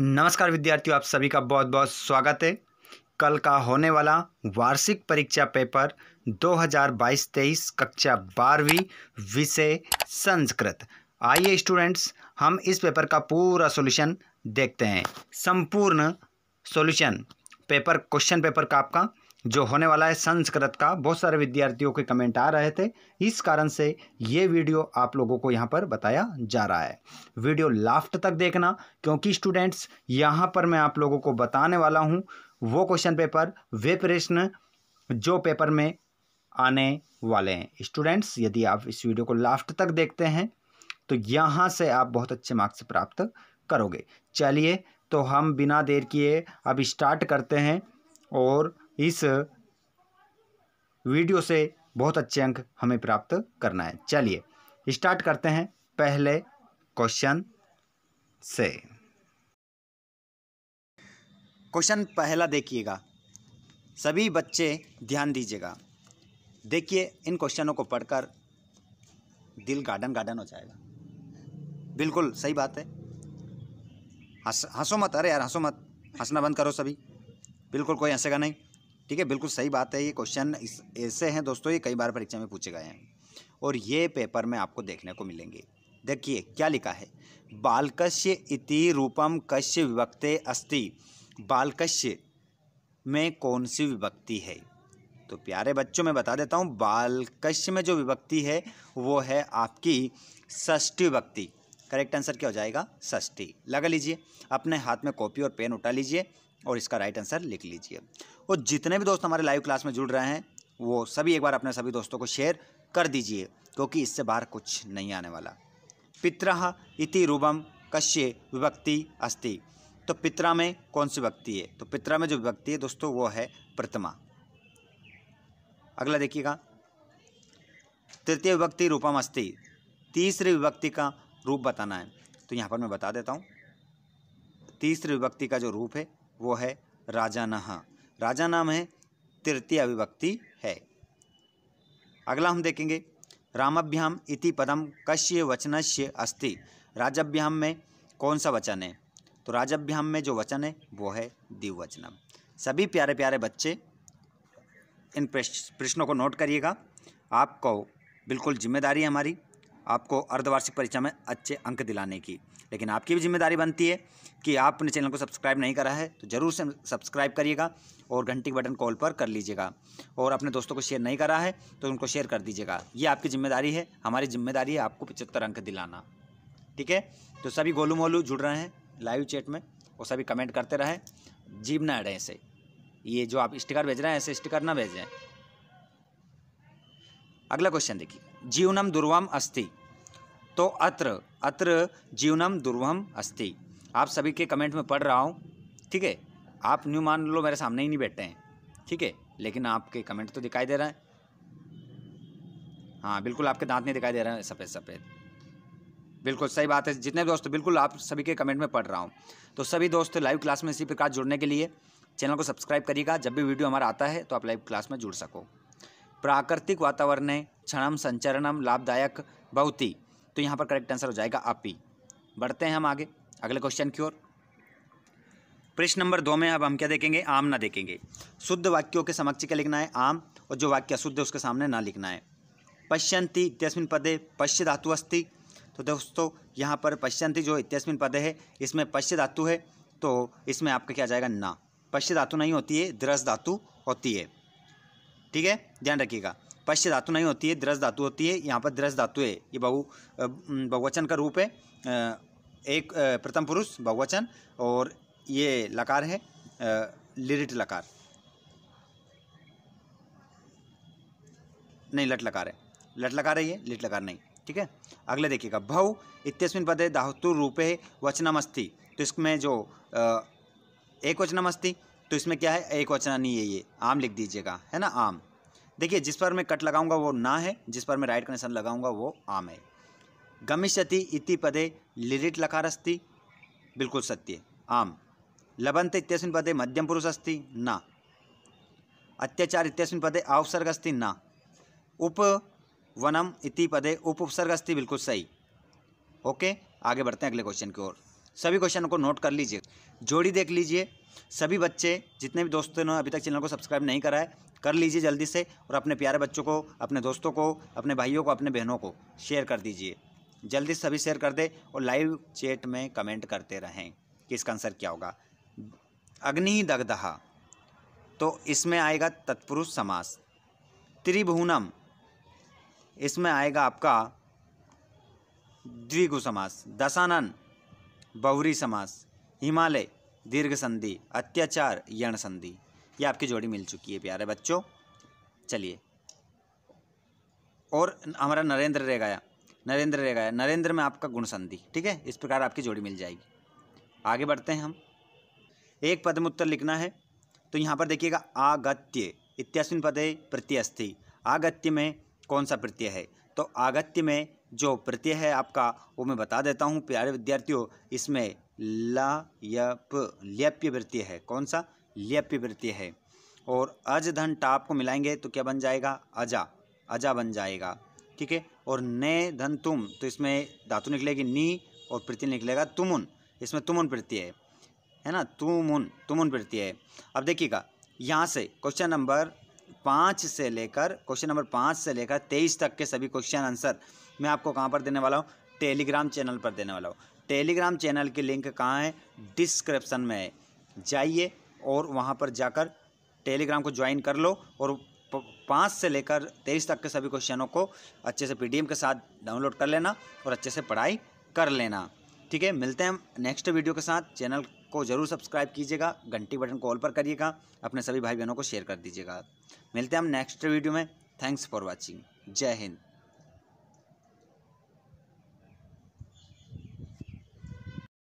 नमस्कार विद्यार्थियों आप सभी का बहुत बहुत स्वागत है कल का होने वाला वार्षिक परीक्षा पेपर 2022-23 कक्षा बारहवीं विषय संस्कृत आइए स्टूडेंट्स हम इस पेपर का पूरा सॉल्यूशन देखते हैं संपूर्ण सॉल्यूशन पेपर क्वेश्चन पेपर का आपका जो होने वाला है संस्कृत का बहुत सारे विद्यार्थियों के कमेंट आ रहे थे इस कारण से ये वीडियो आप लोगों को यहाँ पर बताया जा रहा है वीडियो लास्ट तक देखना क्योंकि स्टूडेंट्स यहाँ पर मैं आप लोगों को बताने वाला हूँ वो क्वेश्चन पेपर वे प्रश्न जो पेपर में आने वाले हैं स्टूडेंट्स यदि आप इस वीडियो को लास्ट तक देखते हैं तो यहाँ से आप बहुत अच्छे मार्क्स प्राप्त करोगे चलिए तो हम बिना देर किए अब स्टार्ट करते हैं और इस वीडियो से बहुत अच्छे अंक हमें प्राप्त करना है चलिए स्टार्ट करते हैं पहले क्वेश्चन से क्वेश्चन पहला देखिएगा सभी बच्चे ध्यान दीजिएगा देखिए इन क्वेश्चनों को पढ़कर दिल गार्डन गार्डन हो जाएगा बिल्कुल सही बात है हंसो मत अरे यार हंसो मत हंसना बंद करो सभी बिल्कुल कोई हंसेगा नहीं ठीक है बिल्कुल सही बात है ये क्वेश्चन ऐसे हैं दोस्तों ये कई बार परीक्षा में पूछे गए हैं और ये पेपर में आपको देखने को मिलेंगे देखिए क्या लिखा है बालकश्य इति रूपम कश्य विभक्ते अस्ति बालकश्य में कौन सी विभक्ति है तो प्यारे बच्चों मैं बता देता हूँ बालकश्य में जो विभक्ति है वो है आपकी षष्ठी विभक्ति करेक्ट आंसर क्या हो जाएगा षष्ठी लगा लीजिए अपने हाथ में कॉपी और पेन उठा लीजिए और इसका राइट आंसर लिख लीजिए और जितने भी दोस्त हमारे लाइव क्लास में जुड़ रहे हैं वो सभी एक बार अपने सभी दोस्तों को शेयर कर दीजिए क्योंकि इससे बाहर कुछ नहीं आने वाला पित्रा इति रूबम कश्य विभक्ति अस्ति तो पित्रा में कौन सी व्यक्ति है तो पित्रा में जो व्यक्ति है दोस्तों वो है प्रतिमा अगला देखिएगा तृतीय विभक्ति रूपम अस्ति तीसरी विभक्ति का रूप बताना है तो यहाँ पर मैं बता देता हूँ तीसरी विभक्ति का जो रूप है वो है राजा नहा राजा नाम है तृतीय अभिव्यक्ति है अगला हम देखेंगे रामभ्याम इति पदम कश्य वचनस्य अस्ति राजभ्याम में कौन सा वचन है तो राजभ्याम में जो वचन है वो है द्विवचनम सभी प्यारे प्यारे बच्चे इन प्रश्नों को नोट करिएगा आपको बिल्कुल जिम्मेदारी हमारी आपको अर्धवार्षिक परीक्षा में अच्छे अंक दिलाने की लेकिन आपकी भी जिम्मेदारी बनती है कि आपने चैनल को सब्सक्राइब नहीं करा है तो ज़रूर से सब्सक्राइब करिएगा और घंटी बटन कॉल पर कर लीजिएगा और अपने दोस्तों को शेयर नहीं करा है तो उनको शेयर कर दीजिएगा ये आपकी जिम्मेदारी है हमारी जिम्मेदारी है आपको पचहत्तर अंक दिलाना ठीक है तो सभी गोलू मोलू जुड़ रहे हैं लाइव चैट में और सभी कमेंट करते रहें जीव ना अड़े ऐसे ये जो आप स्टिकर भेज रहे हैं ऐसे स्टिकर ना भेजें अगला क्वेश्चन देखिए जीवनम दुर्वम अस्थि तो अत्र अत्र जीवनम दुर्वम अस्ति आप सभी के कमेंट में पढ़ रहा हूँ ठीक है आप न्यू मान लो मेरे सामने ही नहीं बैठे हैं ठीक है लेकिन आपके कमेंट तो दिखाई दे रहा है हाँ बिल्कुल आपके दांत नहीं दिखाई दे रहे हैं सफ़ेद सफ़ेद बिल्कुल सही बात है जितने दोस्त बिल्कुल आप सभी के कमेंट में पढ़ रहा हूँ तो सभी दोस्त लाइव क्लास में इसी प्रकार जुड़ने के लिए चैनल को सब्सक्राइब करिएगा जब भी वीडियो हमारा आता है तो आप लाइव क्लास में जुड़ सको प्राकृतिक वातावरण क्षणम संचरणम लाभदायक बहुत ही तो यहाँ पर करेक्ट आंसर हो जाएगा आपी बढ़ते हैं हम आगे अगले क्वेश्चन की ओर प्रश्न नंबर दो में अब हम क्या देखेंगे आम ना देखेंगे शुद्ध वाक्यों के समक्ष क्या लिखना है आम और जो वाक्य अशुद्ध उसके सामने ना लिखना है पश्यंती इत्यस्मिन पदे पश्य धातु अस्थि तो दोस्तों यहाँ पर पश्यंती जो इत्यस्मिन पदे है इसमें पश्य धातु है तो इसमें आपका क्या जाएगा ना पश्य धातु नहीं होती है द्रस धातु होती है ठीक है ध्यान रखिएगा पश्च धातु नहीं होती है दृश धातु होती है यहाँ पर दृश धातु है ये बहु बहुवचन का रूप है एक प्रथम पुरुष बहुवचन और ये लकार है लिरिट लकार नहीं लट लकार है लट लकार है ये लिट लकार नहीं ठीक है अगले देखिएगा भव इत्यस्मिन पदे धातु रूपे वचनमस्ति तो इसमें जो एक वचनमस्ति तो इसमें क्या है एक वचना नहीं है ये आम लिख दीजिएगा है ना आम देखिए जिस पर मैं कट लगाऊंगा वो ना है जिस पर मैं राइट कनेक्शन लगाऊंगा वो आम है गमिष्यति इति पदे लिरिट लकार अस्थि बिल्कुल सत्य आम लबंत इत्यस्मिन् पदे मध्यम पुरुष अस्ति न अत्याचार इत्यस्मिन् पदे आवसर्ग अस्ति उप वनम इति पदे उप उपसर्ग अस्ति बिल्कुल सही ओके आगे बढ़ते हैं अगले क्वेश्चन की ओर सभी क्वेश्चन को नोट कर लीजिए जोड़ी देख लीजिए सभी बच्चे जितने भी दोस्तों ने अभी तक चैनल को सब्सक्राइब नहीं करा है कर लीजिए जल्दी से और अपने प्यारे बच्चों को अपने दोस्तों को अपने भाइयों को अपने बहनों को शेयर कर दीजिए जल्दी सभी शेयर कर दे और लाइव चैट में कमेंट करते रहें कि इसका आंसर क्या होगा अग्नि दगदहा तो इसमें आएगा तत्पुरुष समास त्रिभुवनम इसमें आएगा आपका द्विगु समास दशानन बहुरी समास हिमालय दीर्घ संधि अत्याचार यण संधि ये आपकी जोड़ी मिल चुकी है प्यारे बच्चों चलिए और हमारा नरेंद्र रह गया नरेंद्र रह गया नरेंद्र में आपका गुण संधि ठीक है इस प्रकार आपकी जोड़ी मिल जाएगी आगे बढ़ते हैं हम एक पद में उत्तर लिखना है तो यहाँ पर देखिएगा आगत्य इत्यास्मिन पदे प्रत्यस्थी आगत्य में कौन सा प्रत्यय है तो आगत्य में जो प्रत्यय है आपका वो मैं बता देता हूँ प्यारे विद्यार्थियों इसमें लयप लप्य प्रत्यय है कौन सा लप्य प्रत्यय है और अज धन टाप को मिलाएंगे तो क्या बन जाएगा अजा अजा बन जाएगा ठीक है और ने धन तुम तो इसमें धातु निकलेगी नी और प्रत्यय निकलेगा तुमुन इसमें तुमुन प्रत्यय है है ना तुमुन तुमुन प्रत्यय है अब देखिएगा यहाँ से क्वेश्चन नंबर पाँच से लेकर क्वेश्चन नंबर पाँच से लेकर तेईस तक के सभी क्वेश्चन आंसर मैं आपको कहाँ पर देने वाला हूँ टेलीग्राम चैनल पर देने वाला हूँ टेलीग्राम चैनल की लिंक कहाँ है डिस्क्रिप्सन में है जाइए और वहाँ पर जाकर टेलीग्राम को ज्वाइन कर लो और पाँच से लेकर तेईस तक के सभी क्वेश्चनों को अच्छे से पी के साथ डाउनलोड कर लेना और अच्छे से पढ़ाई कर लेना ठीक है मिलते हैं नेक्स्ट वीडियो के साथ चैनल को जरूर सब्सक्राइब कीजिएगा घंटी बटन कॉल पर करिएगा अपने सभी भाई बहनों को शेयर कर दीजिएगा मिलते हैं हम नेक्स्ट वीडियो में थैंक्स फॉर वॉचिंग जय हिंद